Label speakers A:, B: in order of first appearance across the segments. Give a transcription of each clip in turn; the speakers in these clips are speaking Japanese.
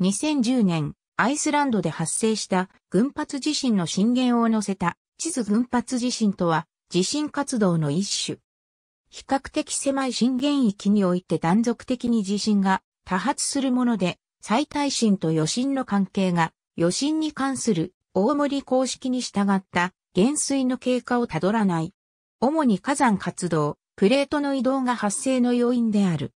A: 2010年、アイスランドで発生した群発地震の震源を載せた地図群発地震とは地震活動の一種。比較的狭い震源域において断続的に地震が多発するもので、最大震と余震の関係が余震に関する大森公式に従った減衰の経過をたどらない。主に火山活動、プレートの移動が発生の要因である。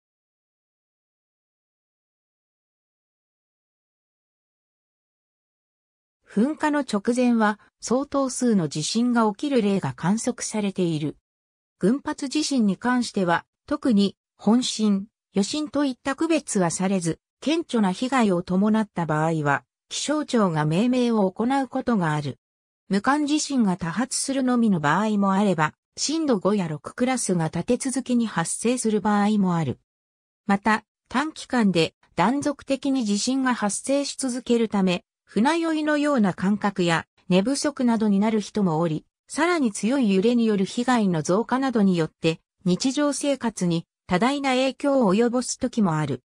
A: 噴火の直前は相当数の地震が起きる例が観測されている。群発地震に関しては、特に本震、余震といった区別はされず、顕著な被害を伴った場合は、気象庁が命名を行うことがある。無感地震が多発するのみの場合もあれば、震度5や6クラスが立て続けに発生する場合もある。また、短期間で断続的に地震が発生し続けるため、船酔いのような感覚や寝不足などになる人もおり、さらに強い揺れによる被害の増加などによって、日常生活に多大な影響を及ぼす時もある。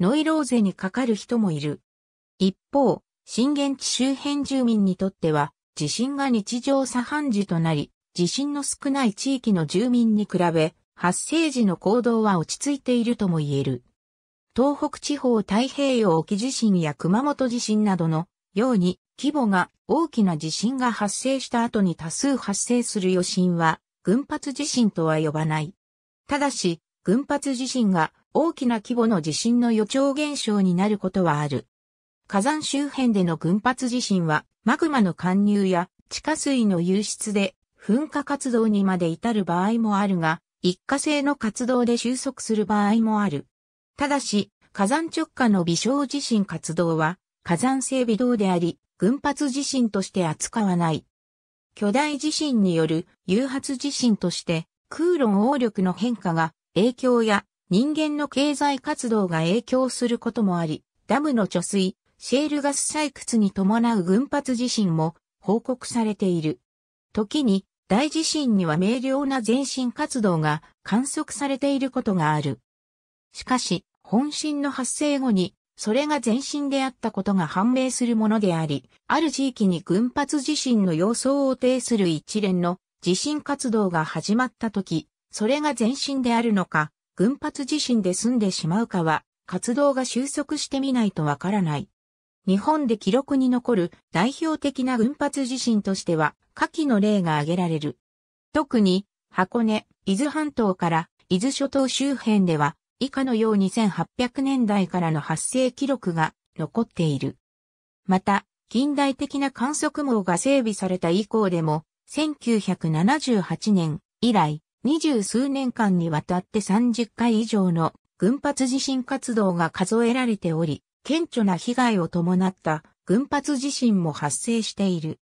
A: ノイローゼにかかる人もいる。一方、震源地周辺住民にとっては、地震が日常茶飯事となり、地震の少ない地域の住民に比べ、発生時の行動は落ち着いているとも言える。東北地方太平洋沖地震や熊本地震などのように、規模が大きな地震が発生した後に多数発生する余震は、群発地震とは呼ばない。ただし、群発地震が大きな規模の地震の予兆現象になることはある。火山周辺での群発地震は、マグマの貫入や地下水の流出で噴火活動にまで至る場合もあるが、一過性の活動で収束する場合もある。ただし、火山直下の微小地震活動は、火山性微動であり、群発地震として扱わない。巨大地震による誘発地震として、空論応力の変化が影響や人間の経済活動が影響することもあり、ダムの貯水、シェールガス採掘に伴う群発地震も報告されている。時に大地震には明瞭な前進活動が観測されていることがある。しかし、本震の発生後にそれが前進であったことが判明するものであり、ある地域に群発地震の様相を呈する一連の地震活動が始まったとき、それが前進であるのか、群発地震で済んでしまうかは、活動が収束してみないとわからない。日本で記録に残る代表的な群発地震としては、下記の例が挙げられる。特に、箱根、伊豆半島から伊豆諸島周辺では、以下のように1800年代からの発生記録が残っている。また、近代的な観測網が整備された以降でも、1978年以来、二十数年間にわたって30回以上の群発地震活動が数えられており、顕著な被害を伴った群発地震も発生している。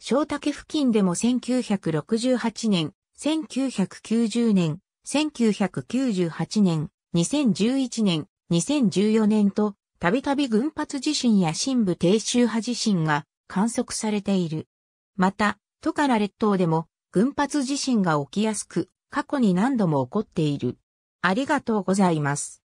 A: 小竹付近でも1968年、1990年、1998年、2011年、2014年と、たびたび群発地震や深部低周波地震が観測されている。また、トカラ列島でも群発地震が起きやすく、過去に何度も起こっている。ありがとうございます。